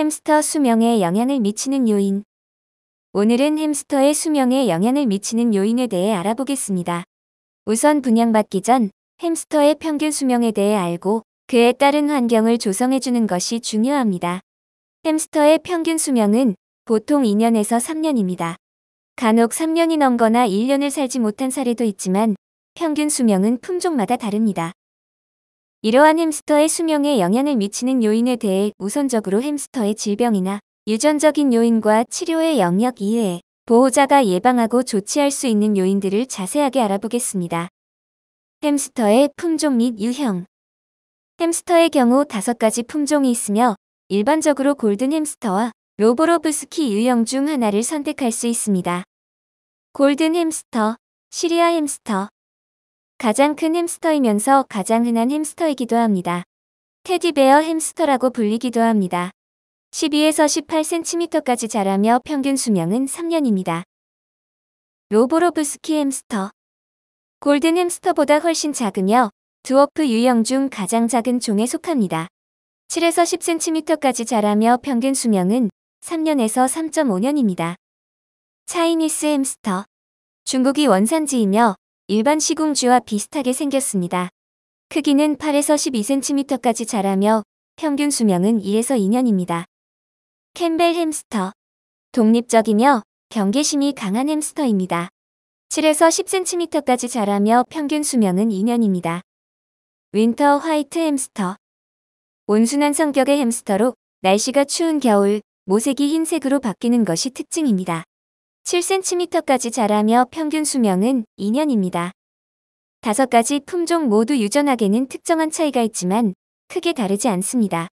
햄스터 수명에 영향을 미치는 요인 오늘은 햄스터의 수명에 영향을 미치는 요인에 대해 알아보겠습니다. 우선 분양받기 전 햄스터의 평균 수명에 대해 알고 그에 따른 환경을 조성해주는 것이 중요합니다. 햄스터의 평균 수명은 보통 2년에서 3년입니다. 간혹 3년이 넘거나 1년을 살지 못한 사례도 있지만 평균 수명은 품종마다 다릅니다. 이러한 햄스터의 수명에 영향을 미치는 요인에 대해 우선적으로 햄스터의 질병이나 유전적인 요인과 치료의 영역 이외에 보호자가 예방하고 조치할 수 있는 요인들을 자세하게 알아보겠습니다. 햄스터의 품종 및 유형 햄스터의 경우 다섯 가지 품종이 있으며 일반적으로 골든 햄스터와 로보로브스키 유형 중 하나를 선택할 수 있습니다. 골든 햄스터, 시리아 햄스터, 가장 큰 햄스터이면서 가장 흔한 햄스터이기도 합니다. 테디베어 햄스터라고 불리기도 합니다. 12에서 18cm까지 자라며 평균 수명은 3년입니다. 로보로브스키 햄스터 골든 햄스터보다 훨씬 작으며 드워프 유형 중 가장 작은 종에 속합니다. 7에서 10cm까지 자라며 평균 수명은 3년에서 3.5년입니다. 차이니스 햄스터 중국이 원산지이며 일반 시궁쥐와 비슷하게 생겼습니다. 크기는 8에서 12cm까지 자라며 평균 수명은 1에서 2년입니다. 캠벨 햄스터 독립적이며 경계심이 강한 햄스터입니다. 7에서 10cm까지 자라며 평균 수명은 2년입니다. 윈터 화이트 햄스터 온순한 성격의 햄스터로 날씨가 추운 겨울, 모색이 흰색으로 바뀌는 것이 특징입니다. 7cm까지 자라며 평균 수명은 2년입니다. 다섯 가지 품종 모두 유전학에는 특정한 차이가 있지만 크게 다르지 않습니다.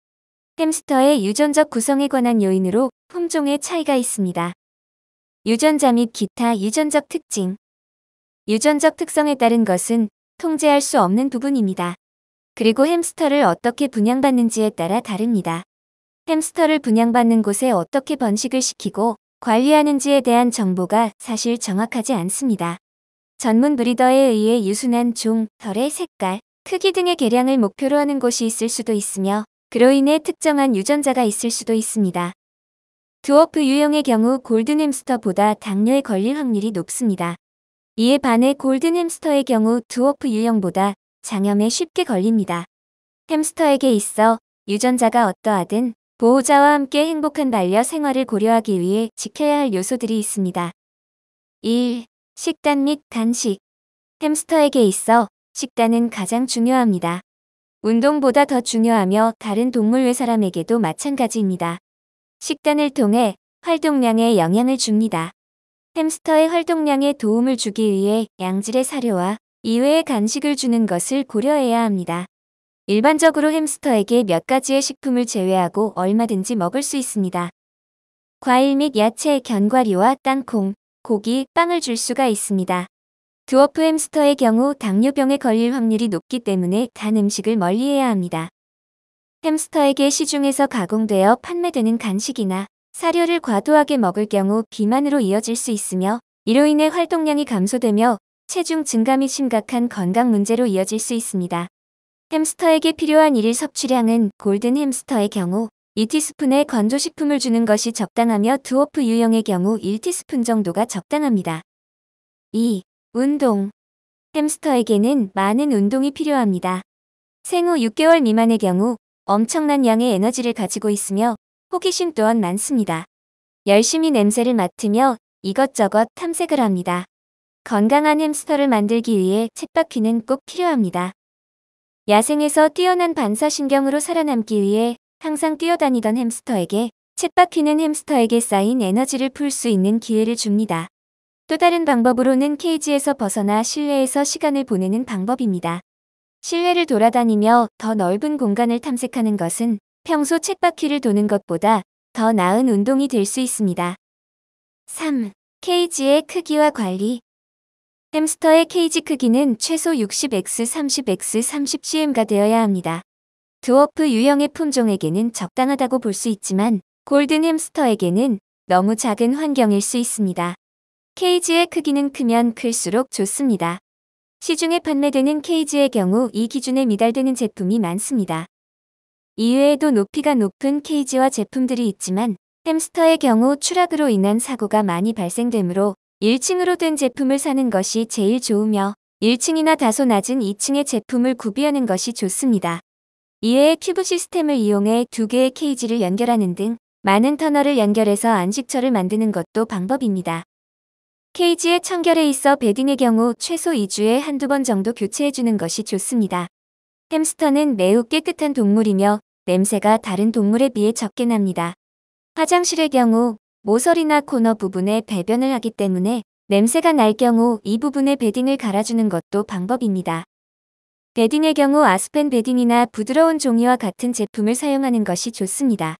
햄스터의 유전적 구성에 관한 요인으로 품종의 차이가 있습니다. 유전자 및 기타 유전적 특징 유전적 특성에 따른 것은 통제할 수 없는 부분입니다. 그리고 햄스터를 어떻게 분양받는지에 따라 다릅니다. 햄스터를 분양받는 곳에 어떻게 번식을 시키고 관리하는지에 대한 정보가 사실 정확하지 않습니다. 전문 브리더에 의해 유순한 종, 덜의 색깔, 크기 등의 개량을 목표로 하는 곳이 있을 수도 있으며 그로 인해 특정한 유전자가 있을 수도 있습니다. 드워프 유형의 경우 골든 햄스터보다 당뇨에 걸릴 확률이 높습니다. 이에 반해 골든 햄스터의 경우 드워프 유형보다 장염에 쉽게 걸립니다. 햄스터에게 있어 유전자가 어떠하든 보호자와 함께 행복한 반려 생활을 고려하기 위해 지켜야 할 요소들이 있습니다. 1. 식단 및 단식. 햄스터에게 있어 식단은 가장 중요합니다. 운동보다 더 중요하며 다른 동물 외 사람에게도 마찬가지입니다. 식단을 통해 활동량에 영향을 줍니다. 햄스터의 활동량에 도움을 주기 위해 양질의 사료와 이외의 간식을 주는 것을 고려해야 합니다. 일반적으로 햄스터에게 몇 가지의 식품을 제외하고 얼마든지 먹을 수 있습니다. 과일 및 야채, 견과류와 땅콩, 고기, 빵을 줄 수가 있습니다. 드워프 햄스터의 경우 당뇨병에 걸릴 확률이 높기 때문에 단 음식을 멀리해야 합니다. 햄스터에게 시중에서 가공되어 판매되는 간식이나 사료를 과도하게 먹을 경우 비만으로 이어질 수 있으며 이로 인해 활동량이 감소되며 체중 증감이 심각한 건강 문제로 이어질 수 있습니다. 햄스터에게 필요한 1일 섭취량은 골든 햄스터의 경우 2티스푼의 건조식품을 주는 것이 적당하며 드오프 유형의 경우 1티스푼 정도가 적당합니다. 2. 운동 햄스터에게는 많은 운동이 필요합니다. 생후 6개월 미만의 경우 엄청난 양의 에너지를 가지고 있으며 호기심 또한 많습니다. 열심히 냄새를 맡으며 이것저것 탐색을 합니다. 건강한 햄스터를 만들기 위해 챗바퀴는 꼭 필요합니다. 야생에서 뛰어난 반사신경으로 살아남기 위해 항상 뛰어다니던 햄스터에게 챗바퀴는 햄스터에게 쌓인 에너지를 풀 수 있는 기회를 줍니다. 또 다른 방법으로는 케이지에서 벗어나 실내에서 시간을 보내는 방법입니다. 실내를 돌아다니며 더 넓은 공간을 탐색하는 것은 평소 챗바퀴를 도는 것보다 더 나은 운동이 될 수 있습니다. 3. 케이지의 크기와 관리 햄스터의 케이지 크기는 최소 60x30x30cm가 되어야 합니다. 드워프 유형의 품종에게는 적당하다고 볼 수 있지만 골든 햄스터에게는 너무 작은 환경일 수 있습니다. 케이지의 크기는 크면 클수록 좋습니다. 시중에 판매되는 케이지의 경우 이 기준에 미달되는 제품이 많습니다. 이외에도 높이가 높은 케이지와 제품들이 있지만 햄스터의 경우 추락으로 인한 사고가 많이 발생되므로 1층으로 된 제품을 사는 것이 제일 좋으며 1층이나 다소 낮은 2층의 제품을 구비하는 것이 좋습니다. 이외에 큐브 시스템을 이용해 두 개의 케이지를 연결하는 등 많은 터널을 연결해서 안식처를 만드는 것도 방법입니다. 케이지의 청결에 있어 베딩의 경우 최소 2주에 한두 번 정도 교체해주는 것이 좋습니다. 햄스터는 매우 깨끗한 동물이며 냄새가 다른 동물에 비해 적게 납니다. 화장실의 경우 모서리나 코너 부분에 배변을 하기 때문에 냄새가 날 경우 이 부분에 베딩을 갈아주는 것도 방법입니다. 베딩의 경우 아스펜 베딩이나 부드러운 종이와 같은 제품을 사용하는 것이 좋습니다.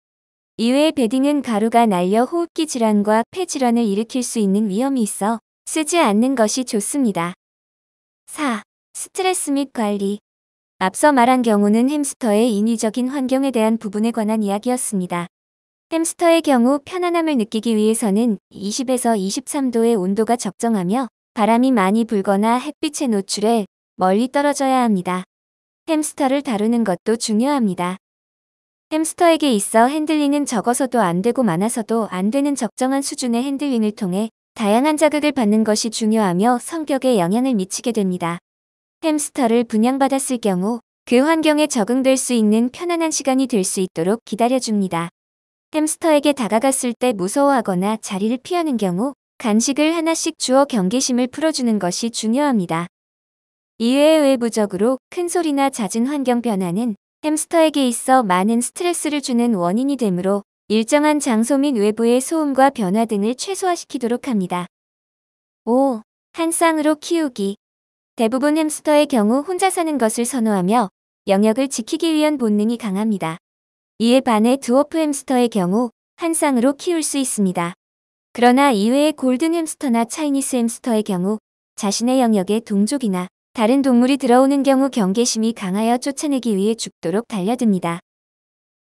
이외에 베딩은 가루가 날려 호흡기 질환과 폐 질환을 일으킬 수 있는 위험이 있어 쓰지 않는 것이 좋습니다. 4. 스트레스 및 관리 앞서 말한 경우는 햄스터의 인위적인 환경에 대한 부분에 관한 이야기였습니다. 햄스터의 경우 편안함을 느끼기 위해서는 20에서 23도의 온도가 적정하며 바람이 많이 불거나 햇빛에 노출해 멀리 떨어져야 합니다. 햄스터를 다루는 것도 중요합니다. 햄스터에게 있어 핸들링은 적어서도 안 되고 많아서도 안 되는 적정한 수준의 핸들링을 통해 다양한 자극을 받는 것이 중요하며 성격에 영향을 미치게 됩니다. 햄스터를 분양받았을 경우 그 환경에 적응될 수 있는 편안한 시간이 될 수 있도록 기다려줍니다. 햄스터에게 다가갔을 때 무서워하거나 자리를 피하는 경우 간식을 하나씩 주어 경계심을 풀어주는 것이 중요합니다. 이외에 외부적으로 큰 소리나 잦은 환경 변화는 햄스터에게 있어 많은 스트레스를 주는 원인이 되므로 일정한 장소 및 외부의 소음과 변화 등을 최소화시키도록 합니다. 5. 한 쌍으로 키우기 대부분 햄스터의 경우 혼자 사는 것을 선호하며 영역을 지키기 위한 본능이 강합니다. 이에 반해 드워프 햄스터의 경우 한 쌍으로 키울 수 있습니다. 그러나 이외의 골든 햄스터나 차이니스 햄스터의 경우 자신의 영역에 동족이나 다른 동물이 들어오는 경우 경계심이 강하여 쫓아내기 위해 죽도록 달려듭니다.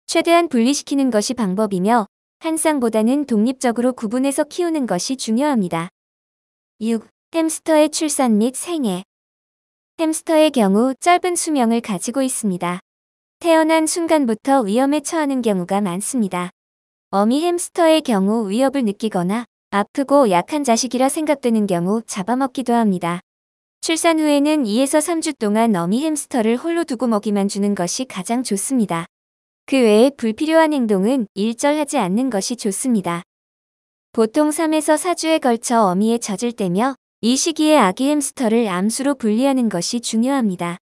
최대한 분리시키는 것이 방법이며 한 쌍보다는 독립적으로 구분해서 키우는 것이 중요합니다. 6. 햄스터의 출산 및 생애 햄스터의 경우 짧은 수명을 가지고 있습니다. 태어난 순간부터 위험에 처하는 경우가 많습니다. 어미 햄스터의 경우 위협을 느끼거나 아프고 약한 자식이라 생각되는 경우 잡아먹기도 합니다. 출산 후에는 2에서 3주 동안 어미 햄스터를 홀로 두고 먹이만 주는 것이 가장 좋습니다. 그 외에 불필요한 행동은 일절하지 않는 것이 좋습니다. 보통 3에서 4주에 걸쳐 어미에 젖을 때며 이 시기에 아기 햄스터를 암수로 분리하는 것이 중요합니다.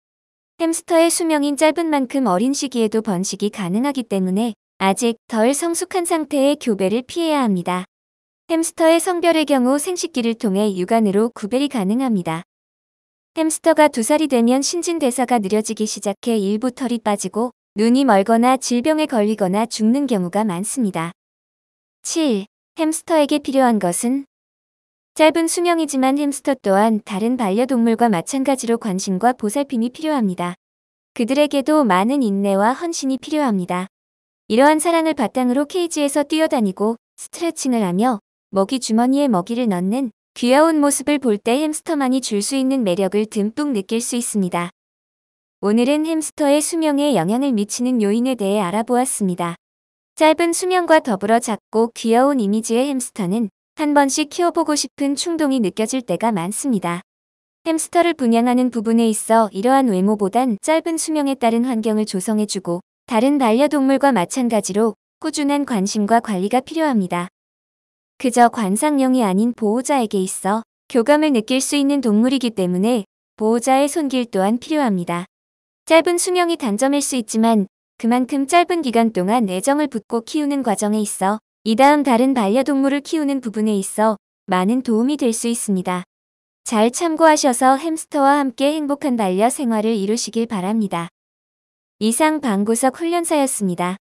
햄스터의 수명인 짧은 만큼 어린 시기에도 번식이 가능하기 때문에 아직 덜 성숙한 상태의 교배를 피해야 합니다. 햄스터의 성별의 경우 생식기를 통해 육안으로 구별이 가능합니다. 햄스터가 두살이 되면 신진대사가 느려지기 시작해 일부 털이 빠지고 눈이 멀거나 질병에 걸리거나 죽는 경우가 많습니다. 7. 햄스터에게 필요한 것은 짧은 수명이지만 햄스터 또한 다른 반려동물과 마찬가지로 관심과 보살핌이 필요합니다. 그들에게도 많은 인내와 헌신이 필요합니다. 이러한 사랑을 바탕으로 케이지에서 뛰어다니고 스트레칭을 하며 먹이 주머니에 먹이를 넣는 귀여운 모습을 볼 때 햄스터만이 줄 수 있는 매력을 듬뿍 느낄 수 있습니다. 오늘은 햄스터의 수명에 영향을 미치는 요인에 대해 알아보았습니다. 짧은 수명과 더불어 작고 귀여운 이미지의 햄스터는 한 번씩 키워보고 싶은 충동이 느껴질 때가 많습니다. 햄스터를 분양하는 부분에 있어 이러한 외모보단 짧은 수명에 따른 환경을 조성해주고 다른 반려동물과 마찬가지로 꾸준한 관심과 관리가 필요합니다. 그저 관상용이 아닌 보호자에게 있어 교감을 느낄 수 있는 동물이기 때문에 보호자의 손길 또한 필요합니다. 짧은 수명이 단점일 수 있지만 그만큼 짧은 기간 동안 애정을 붓고 키우는 과정에 있어 이다음 다른 반려동물을 키우는 부분에 있어 많은 도움이 될 수 있습니다. 잘 참고하셔서 햄스터와 함께 행복한 반려 생활을 이루시길 바랍니다. 이상 방구석 훈련사였습니다.